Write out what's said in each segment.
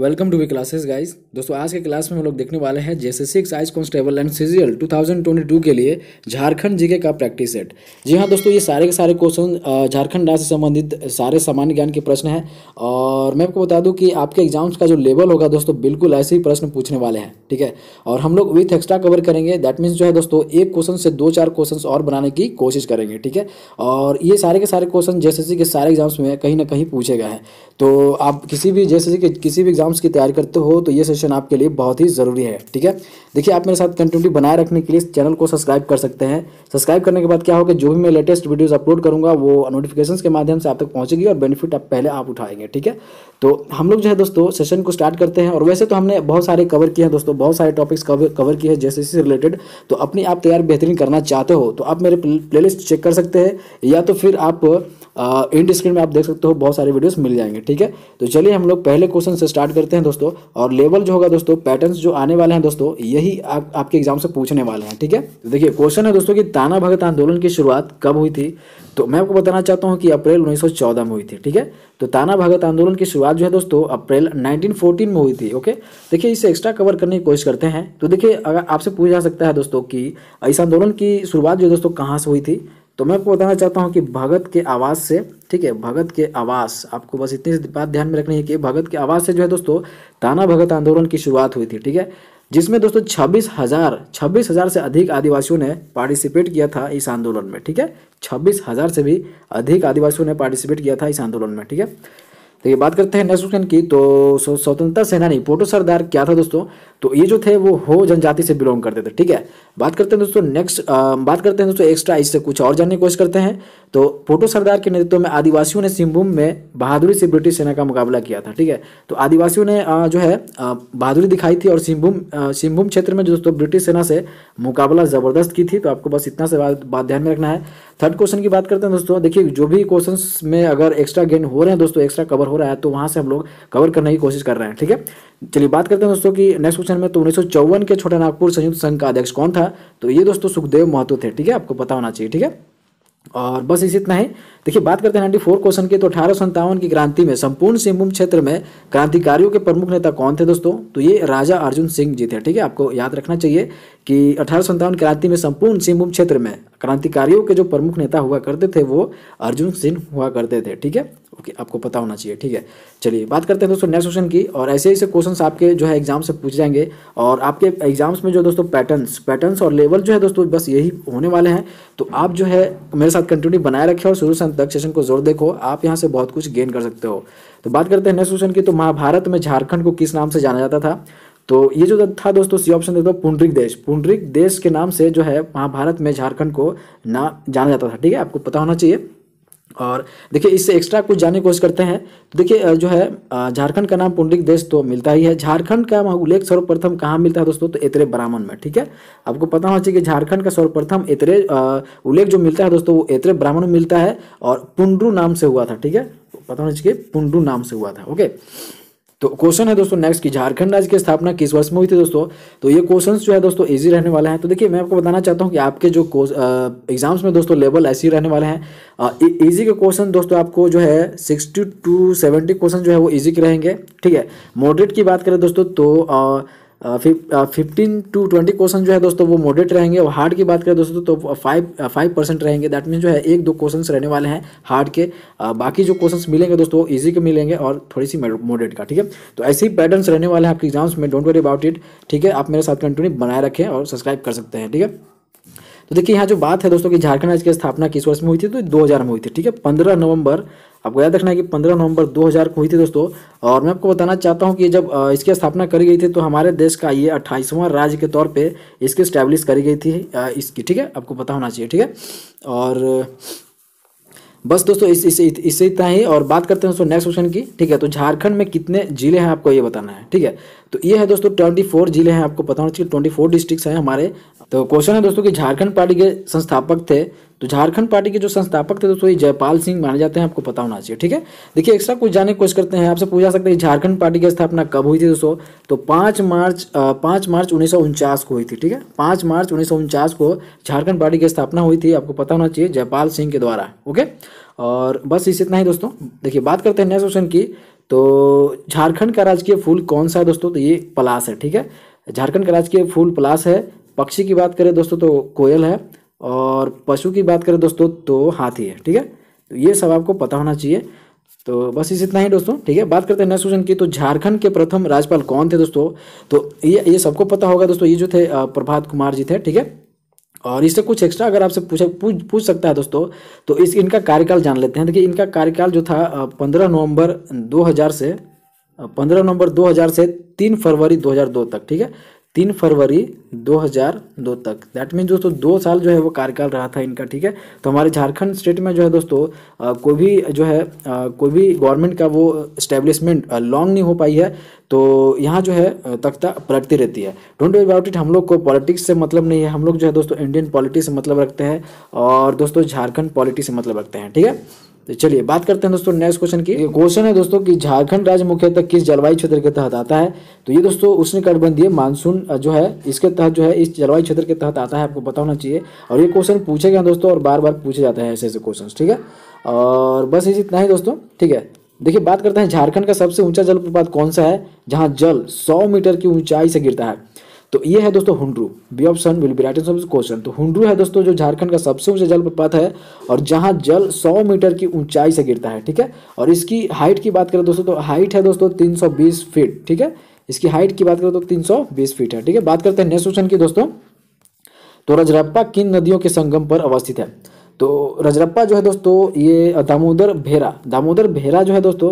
welcome to V classes guys दोस्तों आज के क्लास में हम लोग देखने वाले हैं जैसे six ice constable and CGL 2022 के लिए झारखंड जीके का प्रैक्टिस सेट जी हाँ दोस्तों ये सारे के सारे क्वेश्चन झारखंड राज्य से संबंधित सारे सामान्य ज्ञान के प्रश्न हैं और मैं आपको बता दूं कि आपके एग्जाम्स का जो लेवल होगा दोस्तों बिल्कुल ऐसे ही प्रश्न पूछने वाले हैं ठीक है और हम लोग विथ एक्स्ट्रा कवर करेंगे दैट मीन्स जो है दोस्तों एक क्वेश्चन से दो चार क्वेश्चन और बनाने की कोशिश करेंगे ठीक है और ये सारे के सारे क्वेश्चन जैसे के सारे एग्जाम्स में कहीं ना कहीं पूछे गए हैं तो आप किसी भी जैसे के किसी भी एग्जाम एग्जाम्स की तैयारी करते हो तो ये सेशन आपके लिए बहुत ही ज़रूरी है ठीक है देखिए आप मेरे साथ कंटिन्यूटी बनाए रखने के लिए चैनल को सब्सक्राइब कर सकते हैं सब्सक्राइब करने के बाद क्या होगा जो भी मैं लेटेस्ट वीडियोज़ अपलोड करूँगा वो नोटिफिकेशन के माध्यम से आप तक पहुँचेगी और बेनिफिट आप पहले आप उठाएंगे ठीक है तो हम लोग जो है दोस्तों सेशन को स्टार्ट करते हैं और वैसे तो हमने बहुत सारे कवर किए हैं दोस्तों बहुत सारे टॉपिक्स कवर किए हैं जैसे से रिलेटेड तो अपनी आप तैयारी बेहतरीन करना चाहते हो तो आप मेरे प्ले चेक कर सकते हैं या तो फिर आप इंड स्क्रीन में आप देख सकते हो बहुत सारे वीडियोस मिल जाएंगे ठीक है तो चलिए हम लोग पहले क्वेश्चन से स्टार्ट करते हैं दोस्तों और लेवल जो होगा दोस्तों पैटर्न जो आने वाले हैं दोस्तों यही आप, आपके एग्जाम से पूछने वाले हैं ठीक है तो देखिए क्वेश्चन है दोस्तों की ताना भगत आंदोलन की शुरुआत कब हुई थी तो मैं आपको बताना चाहता हूँ कि अप्रैल उन्नीस में हुई थी ठीक है तो ताना भगत आंदोलन की शुरुआत जो है दोस्तों अप्रैल नाइनटीन में हुई थी ओके देखिए इसे एक्स्ट्रा कवर करने की कोशिश करते हैं तो देखिए अगर आपसे पूछा जा सकता है दोस्तों कि इस आंदोलन की शुरुआत जो दोस्तों कहाँ से हुई थी तो मैं आपको बताना चाहता हूँ कि भगत के आवास से ठीक है भगत के आवास आपको बस इतनी सी बात ध्यान में रखनी है कि भगत के आवास से जो है दोस्तों ताना भगत आंदोलन की शुरुआत हुई थी ठीक है जिसमें दोस्तों छब्बीस हजार छब्बीस हजार से अधिक आदिवासियों ने पार्टिसिपेट किया था इस आंदोलन में ठीक है छब्बीस हजार से भी अधिक आदिवासियों ने पार्टिसिपेट किया था इस आंदोलन में ठीक है तो ये बात करते हैं नेक्स्ट क्वेश्चन की तो स्वतंत्रता सेनानी पोटो सरदार क्या था दोस्तों तो ये जो थे वो हो जनजाति से बिलोंग करते थे ठीक है बात करते हैं दोस्तों नेक्स्ट बात करते हैं दोस्तों एक्स्ट्रा इससे कुछ और जानने की कोशिश करते हैं तो पोटो सरदार के नेतृत्व में आदिवासियों ने सिंहभूम में बहादुरी से ब्रिटिश सेना का मुकाबला किया था ठीक है तो आदिवासियों ने जो है बहादुरी दिखाई थी और सिंहभूम सिंहभूम क्षेत्र में दोस्तों ब्रिटिश सेना से मुकाबला ज़बरदस्त की थी तो आपको बस इतना से बात ध्यान में रखना है थर्ड क्वेश्चन की बात करते हैं दोस्तों देखिए जो भी क्वेश्चन में अगर एक्स्ट्रा गेन हो रहे हैं दोस्तों एक्स्ट्रा कवर हो रहा है तो वहाँ से हम लोग कवर करने की कोशिश कर रहे हैं ठीक है चलिए बात करते हैं दोस्तों की नेक्स्ट क्वेश्चन क्वेश्चन में तो उन्नीस के छोटे नागपुर संयुक्त संघ का अध्यक्ष कौन था तो ये दोस्तों सुखदेव महतो थे ठीक है आपको पता होना चाहिए ठीक है और बस इसी इतना ही देखिए बात करते हैं 94 फोर क्वेश्चन की तो अठारह की क्रांति में संपूर्ण सिंहभूम क्षेत्र में क्रांतिकारियों के प्रमुख नेता कौन थे दोस्तों तो ये राजा अर्जुन सिंह जी थे ठीक है आपको याद रखना चाहिए कि अठारह क्रांति में संपूर्ण सिंहभूम क्षेत्र में क्रांतिकारियों के जो प्रमुख नेता हुआ करते थे वो अर्जुन सिंह हुआ करते थे ठीक है ओके आपको पता होना चाहिए ठीक है चलिए बात करते हैं दोस्तों नेक्स्ट क्वेश्चन की और ऐसे ऐसे क्वेश्चन आपके जो है एग्जाम से पूछ जाएंगे और आपके एग्जाम्स में जो दोस्तों पैटर्न्स पैटर्न्स और लेवल जो है दोस्तों बस यही होने वाले हैं तो आप जो है मेरे साथ कंटिन्यू बनाए रखें और शुरू से सेशन तक सेशन को जोर देखो आप यहाँ से बहुत कुछ गेन कर सकते हो तो बात करते हैं नेक्स्ट क्वेश्चन की तो महाभारत में झारखंड को किस नाम से जाना जाता था तो ये जो था दोस्तों सी ऑप्शन देता हूँ पुंडरिक देश पुंडरिक देश के नाम से जो है महाभारत में झारखंड को ना जाना जाता था ठीक है आपको पता होना चाहिए और देखिए इससे एक्स्ट्रा कुछ जानने की कोशिश करते हैं देखिए जो है झारखंड का नाम पुंडिक देश तो मिलता ही है झारखंड का उल्लेख सर्वप्रथम कहाँ मिलता है दोस्तों तो इतरे ब्राह्मण में ठीक है आपको पता होना चाहिए कि झारखंड का सर्वप्रथम इतरे उल्लेख जो मिलता है दोस्तों वो इतरे ब्राह्मण में मिलता है और पुंडरू नाम से हुआ था ठीक है पता होना चाहिए पुंडरू नाम से हुआ था ओके तो क्वेश्चन है दोस्तों नेक्स्ट की झारखंड राज्य की स्थापना किस वर्ष में हुई थी दोस्तों तो ये क्वेश्चन जो है दोस्तों ईजी रहने वाला है तो देखिए मैं आपको बताना चाहता हूँ कि आपके जो एग्जाम्स में दोस्तों लेवल ऐसे ही रहने वाले हैं ईजी e, के क्वेश्चन दोस्तों आपको जो है सिक्सटी टू सेवेंटी क्वेश्चन जो है वो ईजी के रहेंगे ठीक है मॉडरेट की बात करें दोस्तों तो आ, फिफ्टीन टू ट्वेंटी क्वेश्चन जो है दोस्तों वो मॉडरेट रहेंगे और हार्ड की बात करें दोस्तों तो फाइव फाइव परसेंट रहेंगे दैट मीन जो है एक दो क्वेश्चन रहने वाले हैं हार्ड के आ, बाकी जो क्वेश्चन मिलेंगे दोस्तों वो ईजी के मिलेंगे और थोड़ी सी मॉडरेट का ठीक है तो ऐसे ही पैटर्न रहने वाले हैं आपके एग्जाम्स में डोंट वरी अबाउट इट ठीक है आप मेरे साथ कंटिन्यू बनाए रखें और सब्सक्राइब कर सकते हैं ठीक है तो देखिए यहाँ जो बात है दोस्तों कि झारखंड राज्य की स्थापना किस वर्ष में हुई थी तो 2000 में हुई थी ठीक है 15 नवंबर आपको याद रखना है कि 15 नवंबर 2000 को हुई थी दोस्तों और मैं आपको बताना चाहता हूं कि जब इसकी स्थापना करी गई थी तो हमारे देश का ये अट्ठाईसवां राज्य के तौर पे इसकी स्टैब्लिश करी गई थी इसकी ठीक है आपको पता होना चाहिए ठीक है और बस दोस्तों इस इस इतना ही और बात करते हैं दोस्तों नेक्स्ट क्वेश्चन की ठीक है तो झारखंड में कितने जिले हैं आपको ये बताना है ठीक है तो ये है दोस्तों ट्वेंटी फोर जिले हैं आपको पता होना चाहिए ट्वेंटी फोर डिस्ट्रिक्ट हैं हमारे तो क्वेश्चन है दोस्तों कि झारखंड पार्टी के संस्थापक थे तो झारखंड पार्टी के जो संस्थापक थे दोस्तों ये जयपाल सिंह माने जाते हैं आपको पता होना चाहिए ठीक है देखिए एक्स्ट्रा कुछ जाने की कोशिश करते हैं आपसे पूछा सकते हैं झारखंड पार्टी की स्थापना कब हुई थी दोस्तों तो पाँच मार्च पाँच मार्च उन्नीस को हुई थी ठीक है पाँच मार्च उन्नीस को झारखंड पार्टी की स्थापना हुई थी आपको पता होना चाहिए जयपाल सिंह के द्वारा ओके और बस इस इतना ही दोस्तों देखिए बात करते हैं नेक्स्ट क्वेश्चन की तो झारखंड का राजकीय फूल कौन सा है दोस्तों तो ये पलास है ठीक है झारखंड का राजकीय फूल पलास है पक्षी की बात करें दोस्तों तो कोयल है और पशु की बात करें दोस्तों तो हाथी है ठीक है तो ये सब आपको पता होना चाहिए तो बस इस इतना ही दोस्तों ठीक है बात करते हैं नेक्स्ट क्वेश्चन की तो झारखंड के प्रथम राज्यपाल कौन थे दोस्तों तो ये ये सबको पता होगा दोस्तों ये जो थे प्रभात कुमार जी थे ठीक है और इससे कुछ एक्स्ट्रा अगर आपसे पूछ पूछ सकता है दोस्तों तो इस इनका कार्यकाल जान लेते हैं देखिए इनका कार्यकाल जो था पंद्रह नवंबर दो से पंद्रह नवंबर दो से तीन फरवरी दो तक ठीक है तीन फरवरी 2002 तक दैट मीन दोस्तों दो साल जो है वो कार्यकाल रहा था इनका ठीक है तो हमारे झारखंड स्टेट में जो है दोस्तों कोई भी जो है कोई भी गवर्नमेंट का वो इस्टेब्लिशमेंट लॉन्ग नहीं हो पाई है तो यहाँ जो है तख्ता पलटती रहती है डोंट वे अबाउट इट हम लोग को पॉलिटिक्स से मतलब नहीं है हम लोग जो है दोस्तों इंडियन पॉलिटिक्स से मतलब रखते हैं और दोस्तों झारखंड पॉलिटिक्स से मतलब रखते हैं ठीक है तो चलिए बात करते हैं दोस्तों नेक्स्ट क्वेश्चन की क्वेश्चन है दोस्तों कि झारखंड राज्य मुख्यतः किस जलवायु क्षेत्र के तहत आता है तो ये दोस्तों उसने कटबंधीय मानसून जो है इसके तहत जो है इस जलवायु क्षेत्र के तहत आता है आपको बताना चाहिए और ये क्वेश्चन पूछे गए दोस्तों और बार बार पूछे जाते हैं ऐसे ऐसे क्वेश्चन ठीक है और बस ये इतना ही दोस्तों ठीक है देखिए बात करते हैं झारखंड का सबसे ऊंचा जलप्रपात कौन सा है जहाँ जल सौ मीटर की ऊंचाई से गिरता है तो ये है दोस्तों Hundru B option will be right answer question तो हुंड्रू है दोस्तों जो झारखंड का सबसे ऊंचा जलप्रपात है और जहां जल 100 मीटर की ऊंचाई से गिरता है ठीक है और इसकी हाइट की बात करें दोस्तों तो हाइट है दोस्तों 320 फीट ठीक है इसकी हाइट की बात करें तो 320 फीट है ठीक है बात करते हैं नेक्स्ट क्वेश्चन की दोस्तों तो रजरप्पा किन नदियों के संगम पर अवस्थित है तो रजरप्पा जो है दोस्तों ये दामोदर भेरा दामोदर भेरा जो है दोस्तों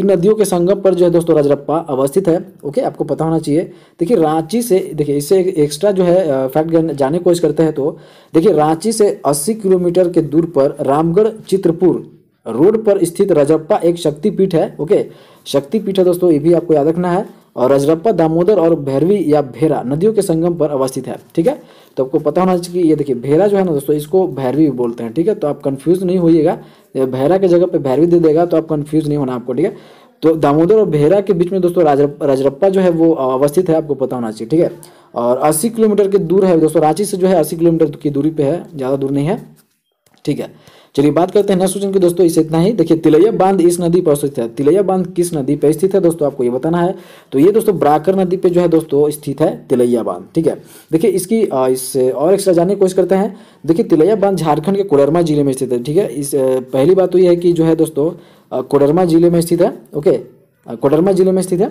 इन नदियों के संगम पर जो है दोस्तों रजरप्पा अवस्थित है ओके आपको पता होना चाहिए देखिए रांची से देखिए इससे एक एक्स्ट्रा जो है फैक्ट जाने की कोशिश करते हैं तो देखिए रांची से 80 किलोमीटर के दूर पर रामगढ़ चित्रपुर रोड पर स्थित रजप्पा एक शक्तिपीठ है ओके शक्तिपीठ है दोस्तों ये भी आपको याद रखना है और रजरप्पा दामोदर और भैरवी या भेरा नदियों के संगम पर अवस्थित है ठीक है तो आपको पता होना चाहिए कि ये देखिए भेरा जो है ना दोस्तों इसको भैरवी भी बोलते हैं ठीक है तो आप कन्फ्यूज नहीं होइएगा भैरा के जगह पे भैरवी दे देगा तो आप कन्फ्यूज नहीं होना आपको ठीक है तो दामोदर और भेरा के बीच में दोस्तों राजरप्पा जो है वो अवस्थित है आपको पता होना चाहिए ठीक है और अस्सी किलोमीटर के दूर है दोस्तों रांची से जो है अस्सी किलोमीटर की दूरी पे है ज़्यादा दूर नहीं है ठीक है चलिए बात करते हैं नेक्स्ट क्वेश्चन की दोस्तों इसे इतना ही देखिए तिलैया बांध इस नदी पर स्थित है तिलैया बांध किस नदी पर स्थित है दोस्तों आपको ये बताना है तो ये दोस्तों ब्राकर नदी पे जो है दोस्तों स्थित है तिलैया बांध ठीक है देखिए इसकी इससे और एक्स्ट्रा जानने की कोशिश करते हैं देखिए तिलैया बांध झारखंड के कोडरमा जिले में स्थित है ठीक है इस पहली बात तो ये है कि जो है दोस्तों कोडरमा जिले में स्थित है ओके कोडरमा जिले में स्थित है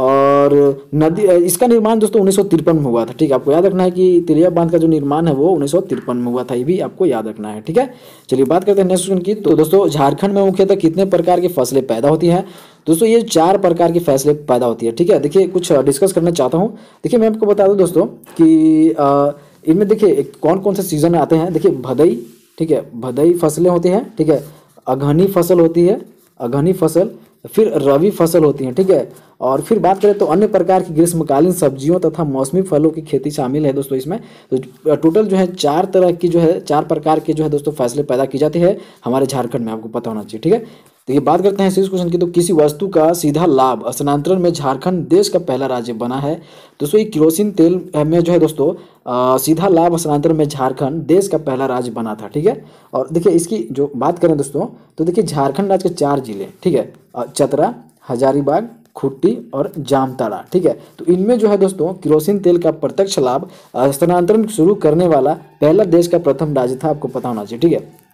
और नदी इसका निर्माण दोस्तों उन्नीस में हुआ था ठीक है आपको याद रखना है कि तिरिया बांध का जो निर्माण है वो उन्नीस में हुआ था ये भी आपको याद रखना है ठीक है चलिए बात करते हैं नेक्स्ट क्वेश्चन की तो दोस्तों झारखंड में मुख्यतः कितने प्रकार की फसलें पैदा होती हैं दोस्तों ये चार प्रकार की फैसले पैदा होती है ठीक है देखिए कुछ डिस्कस करना चाहता हूँ देखिए मैं आपको बता दूँ दोस्तों कि इनमें देखिए कौन कौन से सीजन आते हैं देखिए भदई ठीक है भदई फसलें होती हैं ठीक है अघनी फसल होती है अघनी फसल फिर रवि फसल होती है ठीक है और फिर बात करें तो अन्य प्रकार की ग्रीष्मकालीन सब्जियों तथा मौसमी फलों की खेती शामिल है दोस्तों इसमें तो टोटल जो है चार तरह की जो है चार प्रकार की जो है दोस्तों फसलें पैदा की जाती है हमारे झारखंड में आपको पता होना चाहिए ठीक है देखिए तो बात करते हैं सीरीज क्वेश्चन की तो किसी वस्तु का सीधा लाभ स्थानांतरण में झारखंड देश का पहला राज्य बना है दोस्तों ये किरोसिन तेल में जो है दोस्तों आ, सीधा लाभ स्थानांतरण में झारखंड देश का पहला राज्य बना था ठीक है और देखिए इसकी जो बात करें दोस्तों तो देखिए झारखंड राज्य के चार जिले ठीक है चतरा हजारीबाग खुट्टी और जामताड़ा ठीक है तो इनमें जो है दोस्तों किरोसिन तेल का प्रत्यक्ष लाभ स्थानांतरण शुरू करने वाला पहला देश का प्रथम राज्य था आपको पता होना चाहिए ठीक है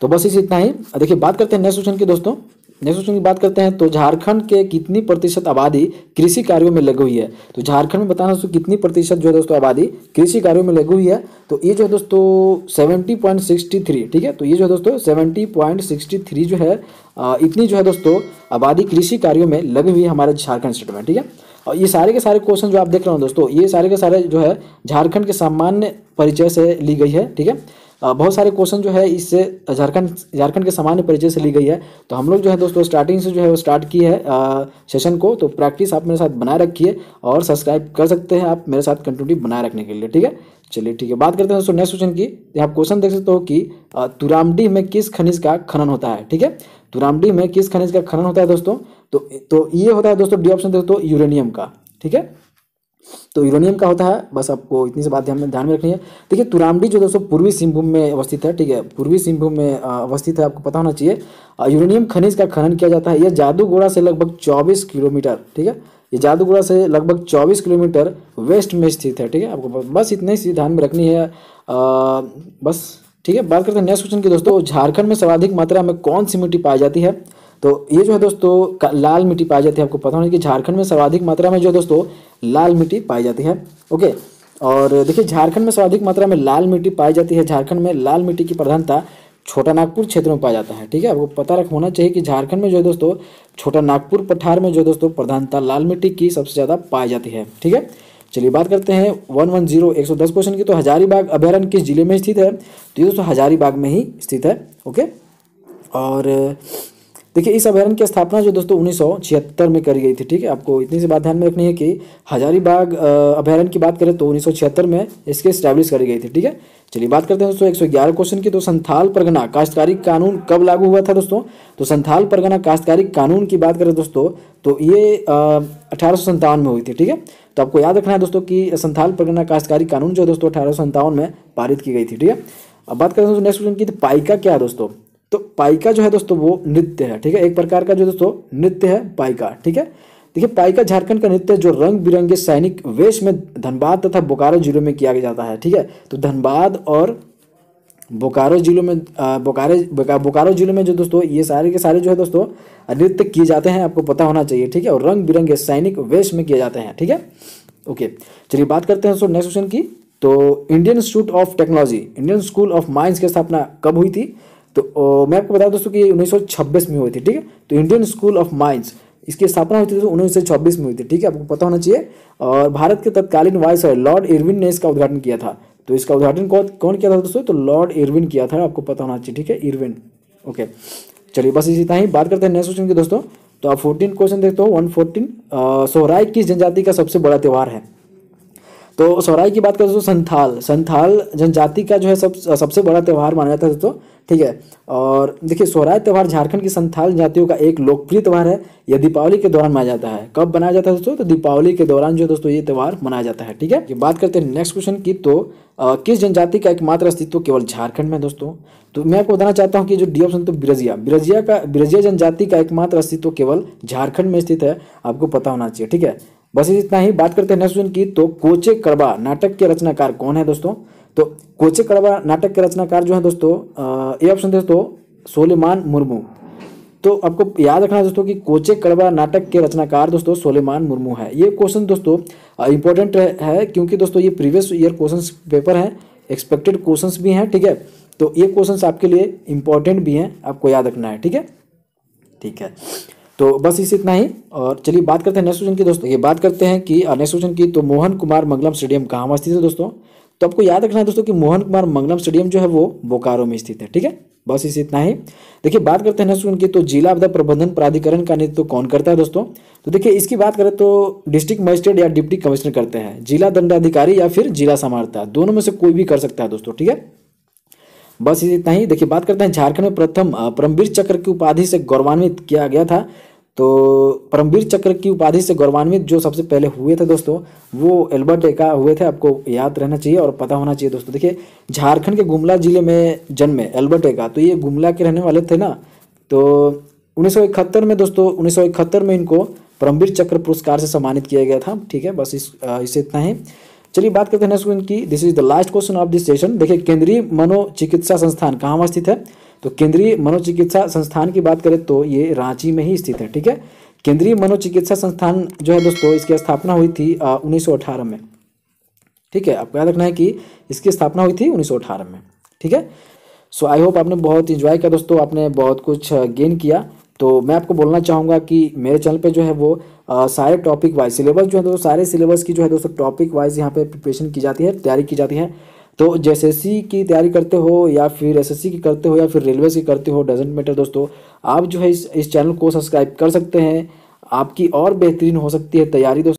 तो बस इस इतना ही देखिए बात करते हैं नेक्स्ट क्वेश्चन की दोस्तों नेक्स्ट क्वेश्चन की बात करते हैं तो झारखंड के कितनी प्रतिशत आबादी कृषि कार्यों में लगी हुई है तो झारखंड में बताना दोस्तों कितनी प्रतिशत जो है दोस्तों आबादी कृषि कार्यों में लगी हुई है तो ये जो है दोस्तों सेवेंटी पॉइंट सिक्सटी थ्री ठीक है तो ये जो है दोस्तों सेवेंटी पॉइंट सिक्सटी थ्री जो है इतनी जो है दोस्तों आबादी कृषि कार्यों में लगी हुई है हमारे झारखंड स्टेट में ठीक है और ये सारे के सारे क्वेश्चन जो आप देख रहे हो दोस्तों ये सारे के सारे जो है झारखंड के सामान्य परिचय से ली गई है ठीक है बहुत सारे क्वेश्चन जो है इससे झारखंड झारखंड के सामान्य परिचय से ली गई है तो हम लोग जो है दोस्तों स्टार्टिंग से जो है वो स्टार्ट की है सेशन को तो प्रैक्टिस आप मेरे साथ बनाए रखिए और सब्सक्राइब कर सकते हैं आप मेरे साथ कंटिन्यूटी बनाए रखने के लिए ठीक है चलिए ठीक है बात करते हैं दोस्तों नेक्स्ट क्वेश्चन की आप क्वेश्चन देख सकते हो कि तुरामडी में किस खनिज का खनन होता है ठीक है तुरामडी में किस खनिज का खनन होता है दोस्तों तो तो ये होता है दोस्तों डी ऑप्शन दोस्तों यूरेनियम का ठीक है तो यूरेनियम का होता है बस आपको इतनी सी बात ध्यान में रखनी है देखिए तुरामडी जो दोस्तों पूर्वी सिंहभूम में अवस्थित है ठीक है पूर्वी सिंहभूम में अवस्थित है आपको पता होना चाहिए यूरोनियम खनिज का खनन किया जाता है यह जादूगोड़ा से लगभग चौबीस किलोमीटर ठीक है ये जादूगुड़ा से लगभग 24 किलोमीटर वेस्ट में स्थित है ठीक है आपको बस इतने सी ध्यान में रखनी है आ, बस ठीक है बात करते हैं नेक्स्ट क्वेश्चन की दोस्तों झारखंड में सर्वाधिक मात्रा में कौन सी मिट्टी पाई जाती है तो ये जो है दोस्तों लाल मिट्टी पाई जाती है आपको पता होना कि झारखंड में सर्वाधिक मात्रा में जो है दोस्तों लाल मिट्टी पाई जाती है ओके और देखिए झारखंड में सर्वाधिक मात्रा में लाल मिट्टी पाई जाती है झारखंड में लाल मिट्टी की प्रधानता छोटा नागपुर क्षेत्र में पाया जाता है ठीक है आपको पता रख होना चाहिए कि झारखंड में जो है दोस्तों छोटा नागपुर पठार में जो दोस्तों प्रधानता लाल मिट्टी की सबसे ज़्यादा पाई जाती है ठीक है चलिए बात करते हैं वन वन जीरो एक सौ दस क्वेश्चन की तो हजारीबाग अभ्यारण्य किस जिले में स्थित है तो ये दोस्तों हजारीबाग में ही स्थित है ओके और देखिए इस अभ्यारण की स्थापना जो दोस्तों उन्नीस में करी गई थी ठीक है आपको इतनी सी बात ध्यान में रखनी है कि हजारीबाग अभ्यारण की बात करें तो उन्नीस में इसके स्टैब्लिश करी गई थी ठीक है चलिए बात करते हैं दोस्तों एक क्वेश्चन की तो संथाल परगना काश्तकारी कानून कब लागू हुआ था दोस्तों तो संथाल परगना काश्तकारी कानून की बात करें दोस्तों तो ये अठारह में हुई थी ठीक है तो आपको याद रखना है दोस्तों कि संथाल परगना काश्तकारी कानून जो दोस्तों अठारह में पारित की गई थी ठीक है अब बात करें दोस्तों नेक्स्ट क्वेश्चन की तो पाइका क्या है दोस्तों तो पाइका जो है दोस्तों वो नृत्य है ठीक है एक प्रकार का जो दोस्तों नृत्य है पाइका ठीक है देखिए पाइका झारखंड का नृत्य जो रंग बिरंगे सैनिक वेश में धनबाद तथा बोकारो जिलों में किया जाता है ठीक है तो धनबाद और बोकारो जिलों में बोकारे बोकारो जिलों में जो दोस्तों ये सारे के सारे जो है दोस्तों नृत्य किए जाते हैं आपको पता होना चाहिए ठीक है और रंग बिरंगे सैनिक वेश में किए जाते हैं ठीक है ओके चलिए बात करते हैं दोस्तों नेक्स्ट क्वेश्चन की तो Indian Institute of Technology Indian School of Mines की स्थापना कब हुई थी तो ओ, मैं आपको बता दोस्तों कि उन्नीस में हुई थी ठीक है तो इंडियन स्कूल ऑफ माइंस इसकी स्थापना हुई थी दोस्तों उन्नीस में हुई थी ठीक है आपको पता होना चाहिए और भारत के तत्कालीन वाइस रॉय लॉर्ड इरविन ने इसका उद्घाटन किया था तो इसका उद्घाटन कौन कौन किया था दोस्तों तो लॉर्ड इरविन किया था आपको पता होना चाहिए ठीक है इरविन ओके चलिए बस इसी तरह ही बात करते हैं नेक्स्ट क्वेश्चन की दोस्तों तो आप फोर्टीन क्वेश्चन देखते हो वन फोर्टीन सोहराय किस जनजाति का सबसे बड़ा त्यौहार है तो सोहराय की बात करें दोस्तों संथाल संथाल जनजाति का जो है सब सबसे बड़ा त्यौहार माना जाता है दोस्तों ठीक है और देखिए सोहराय त्यौहार झारखंड की संथाल जातियों का एक लोकप्रिय त्यौहार है यह दीपावली के दौरान मनाया जाता है कब मनाया जाता है दोस्तों तो दीपावली के दौरान जो दोस्तों ये त्यौहार मनाया जाता है ठीक है ये बात करते हैं नेक्स्ट क्वेश्चन की तो आ, किस जनजाति का एकमात्र अस्तित्व केवल झारखंड में दोस्तों तो मैं आपको बताना चाहता हूँ कि जो डी ऑप्शन तो ब्रजिया ब्रजिया का ब्रजिया जनजाति का एकमात्र अस्तित्व केवल झारखंड में स्थित है आपको पता होना चाहिए ठीक है बस इतना ही बात करते हैं नेक्स्ट क्वेश्चन की तो कोचे करवा नाटक के रचनाकार कौन है दोस्तों तो कोचे कड़वा नाटक के रचनाकार जो है दोस्तों ये ऑप्शन दोस्तों सोलेमान मुर्मू तो आपको याद रखना दोस्तों कि कोचे कड़वा नाटक के रचनाकार दोस्तों सोलेमान मुर्मू है ये क्वेश्चन दोस्तों इंपॉर्टेंट है क्योंकि दोस्तों ये प्रीवियस ईयर क्वेश्चन पेपर है एक्सपेक्टेड क्वेश्चन भी हैं ठीक है तो ये क्वेश्चन आपके लिए इंपॉर्टेंट भी हैं आपको याद रखना है ठीक है ठीक है तो बस इसी इतना ही और चलिए बात करते हैं नेक्स्ट क्वेश्चन की दोस्तों ये बात करते हैं कि नेक्स्ट क्वेश्चन की तो मोहन कुमार मंगलम स्टेडियम कहाँ अवस्थित है दोस्तों तो आपको याद रखना है दोस्तों कि मोहन कुमार मंगलम स्टेडियम जो है वो बोकारो में स्थित है ठीक है बस इसी इतना ही देखिए बात करते हैं नसरुन की तो जिला आपदा प्रबंधन प्राधिकरण का नेतृत्व तो कौन करता है दोस्तों तो देखिए इसकी बात करें तो डिस्ट्रिक्ट मजिस्ट्रेट या डिप्टी कमिश्नर करते हैं जिला दंडाधिकारी या फिर जिला समारता दोनों में से कोई भी कर सकता है दोस्तों ठीक है बस इतना ही देखिए बात करते हैं झारखंड में प्रथम परमवीर चक्र की उपाधि से गौरवान्वित किया गया था तो परमवीर चक्र की उपाधि से गौरवान्वित जो सबसे पहले हुए थे दोस्तों वो एल्बर्ट एका हुए थे आपको याद रहना चाहिए और पता होना चाहिए दोस्तों देखिए झारखंड के गुमला जिले में जन्मे एल्बर्ट एका तो ये गुमला के रहने वाले थे ना तो उन्नीस में दोस्तों उन्नीस में इनको परमवीर चक्र पुरस्कार से सम्मानित किया गया था ठीक है बस इस इसे इतना ही चलिए बात करते हैं नेक्स्ट क्वेश्चन की this is the last question of this session देखिए केंद्रीय मनोचिकित्सा संस्थान कहाँ स्थित है तो केंद्रीय मनोचिकित्सा संस्थान की बात करें तो ये रांची में ही स्थित है ठीक है केंद्रीय मनोचिकित्सा संस्थान जो है दोस्तों इसकी स्थापना हुई थी उन्नीस में ठीक है आपको याद रखना है कि इसकी स्थापना हुई थी उन्नीस में ठीक है सो आई होप आपने बहुत इंजॉय किया दोस्तों आपने बहुत कुछ गेन किया तो मैं आपको बोलना चाहूँगा कि मेरे चैनल पे जो है वो आ, सारे टॉपिक वाइज सिलेबस जो है दोस्तों सारे सिलेबस की जो है दोस्तों टॉपिक वाइज यहाँ पे प्रिपरेशन की जाती है तैयारी की जाती है तो जे की तैयारी करते हो या फिर एस की करते हो या फिर रेलवे की करते हो डजेंट मैटर दोस्तों आप जो है इस इस चैनल को सब्सक्राइब कर सकते हैं आपकी और बेहतरीन हो सकती है तैयारी दोस्तों